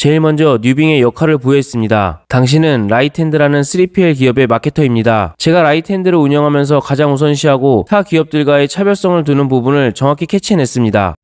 제일 먼저 뉴빙의 역할을 부여했습니다. 당신은 라이텐드라는 3PL 기업의 마케터입니다. 제가 라이텐드를 운영하면서 가장 우선시하고 타 기업들과의 차별성을 두는 부분을 정확히 캐치해냈습니다.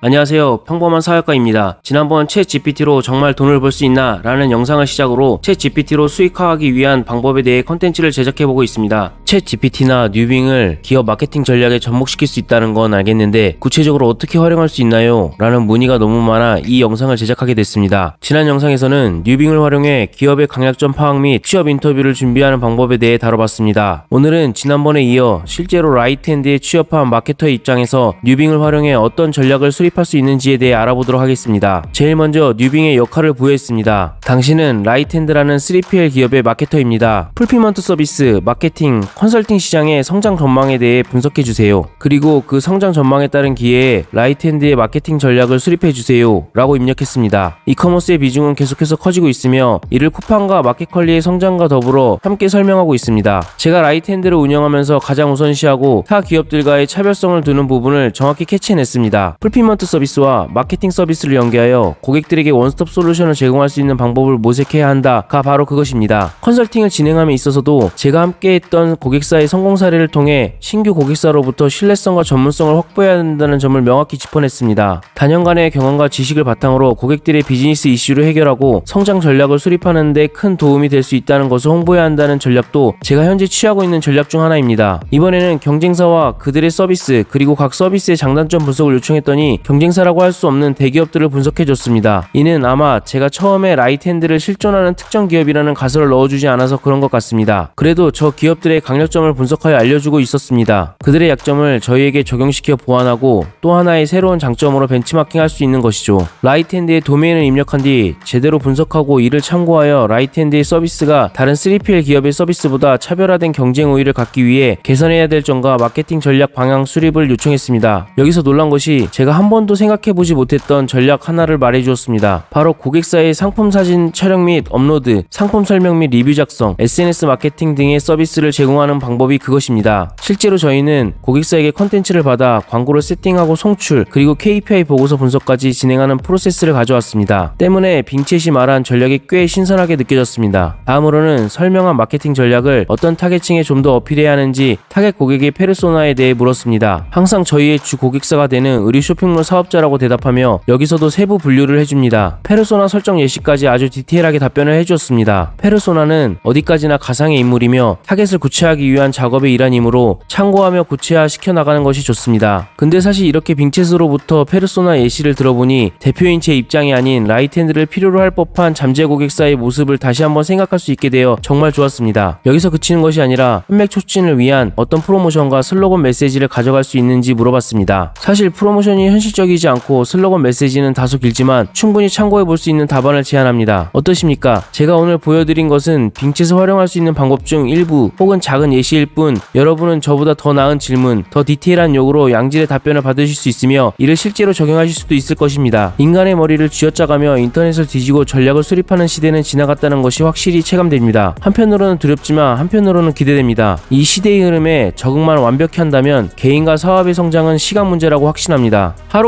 안녕하세요. 평범한 사회과입니다 지난번 채 GPT로 정말 돈을 벌 수 있나? 라는 영상을 시작으로 채 GPT로 수익화하기 위한 방법에 대해 컨텐츠를 제작해보고 있습니다. 채 GPT나 뉴빙을 기업 마케팅 전략에 접목시킬 수 있다는 건 알겠는데 구체적으로 어떻게 활용할 수 있나요? 라는 문의가 너무 많아 이 영상을 제작하게 됐습니다. 지난 영상에서는 뉴빙을 활용해 기업의 강약점 파악 및 취업 인터뷰를 준비하는 방법에 대해 다뤄봤습니다. 오늘은 지난번에 이어 실제로 라이트핸드에 취업한 마케터의 입장에서 뉴빙을 활용해 어떤 전략을 수립 투입할 수 있는지에 대해 알아보도록 하겠습니다. 제일 먼저 뉴빙의 역할을 부여했습니다. 당신은 라이텐드라는 3PL 기업의 마케터입니다. 풀피먼트 서비스, 마케팅, 컨설팅 시장의 성장 전망에 대해 분석해주세요. 그리고 그 성장 전망에 따른 기회에 라이트핸드의 마케팅 전략을 수립해주세요. 라고 입력했습니다. 이커머스의 비중은 계속해서 커지고 있으며 이를 쿠팡과 마켓컬리의 성장과 더불어 함께 설명하고 있습니다. 제가 라이트핸드를 운영하면서 가장 우선시하고 타 기업들과의 차별성을 두는 부분을 정확히 캐치해냈습니다. 풀피먼트 클라이언트 서비스와 마케팅 서비스를 연계하여 고객들에게 원스톱 솔루션을 제공할 수 있는 방법을 모색해야 한다가 바로 그것입니다. 컨설팅을 진행함에 있어서도 제가 함께했던 고객사의 성공 사례를 통해 신규 고객사로부터 신뢰성과 전문성을 확보해야 한다는 점을 명확히 짚어냈습니다. 단연간의 경험과 지식을 바탕으로 고객들의 비즈니스 이슈를 해결하고 성장 전략을 수립하는 데 큰 도움이 될 수 있다는 것을 홍보해야 한다는 전략도 제가 현재 취하고 있는 전략 중 하나입니다. 이번에는 경쟁사와 그들의 서비스 그리고 각 서비스의 장단점 분석을 요청했더니 경쟁사라고 할 수 없는 대기업들을 분석해줬습니다. 이는 아마 제가 처음에 라이트핸드를 실존하는 특정 기업이라는 가설을 넣어주지 않아서 그런 것 같습니다. 그래도 저 기업들의 강력점을 분석하여 알려주고 있었습니다. 그들의 약점을 저희에게 적용시켜 보완하고 또 하나의 새로운 장점으로 벤치마킹할 수 있는 것이죠. 라이트핸드의 도메인을 입력한 뒤 제대로 분석하고 이를 참고하여 라이트핸드의 서비스가 다른 3PL 기업의 서비스보다 차별화된 경쟁 우위를 갖기 위해 개선해야 될 점과 마케팅 전략 방향 수립을 요청했습니다. 여기서 놀란 것이 제가 한번 번도 생각해보지 못했던 전략 하나를 말해주었습니다. 바로 고객사의 상품 사진 촬영 및 업로드, 상품 설명 및 리뷰 작성, SNS 마케팅 등의 서비스를 제공하는 방법이 그것입니다. 실제로 저희는 고객사에게 컨텐츠를 받아 광고를 세팅하고 송출, 그리고 KPI 보고서 분석까지 진행하는 프로세스를 가져왔습니다. 때문에 빙챗이 말한 전략이 꽤 신선하게 느껴졌습니다. 다음으로는 설명한 마케팅 전략을 어떤 타겟층에 좀 더 어필해야 하는지 타겟 고객의 페르소나에 대해 물었습니다. 항상 저희의 주 고객사가 되는 의류 쇼핑몰 사업자라고 대답하며 여기서도 세부 분류를 해줍니다. 페르소나 설정 예시까지 아주 디테일하게 답변을 해주었습니다. 페르소나는 어디까지나 가상의 인물이며 타겟을 구체화하기 위한 작업의 일환이므로 참고하며 구체화시켜 나가는 것이 좋습니다. 근데 사실 이렇게 빙챗으로부터 페르소나 예시를 들어보니 대표인 제 입장이 아닌 라이트핸드를 필요로 할 법한 잠재 고객사의 모습을 다시 한번 생각할 수 있게 되어 정말 좋았습니다. 여기서 그치는 것이 아니라 판맥 촉진을 위한 어떤 프로모션과 슬로건 메시지를 가져갈 수 있는지 물어봤습니다. 사실 프로모션이 현실적인 형식적이지 않고 슬로건 메시지는 다소 길지만 충분히 참고해 볼 수 있는 답안을 제안합니다. 어떠십니까? 제가 오늘 보여드린 것은 빙챗을 활용할 수 있는 방법 중 일부 혹은 작은 예시일 뿐 여러분은 저보다 더 나은 질문, 더 디테일한 욕으로 양질의 답변을 받으실 수 있으며 이를 실제로 적용하실 수도 있을 것입니다. 인간의 머리를 쥐어짜가며 인터넷을 뒤지고 전략을 수립하는 시대는 지나갔다는 것이 확실히 체감됩니다. 한편으로는 두렵지만 한편으로는 기대됩니다. 이 시대의 흐름에 적응만 완벽히 한다면 개인과 사업의 성장은 시간 문제라고 확신합니다. 하루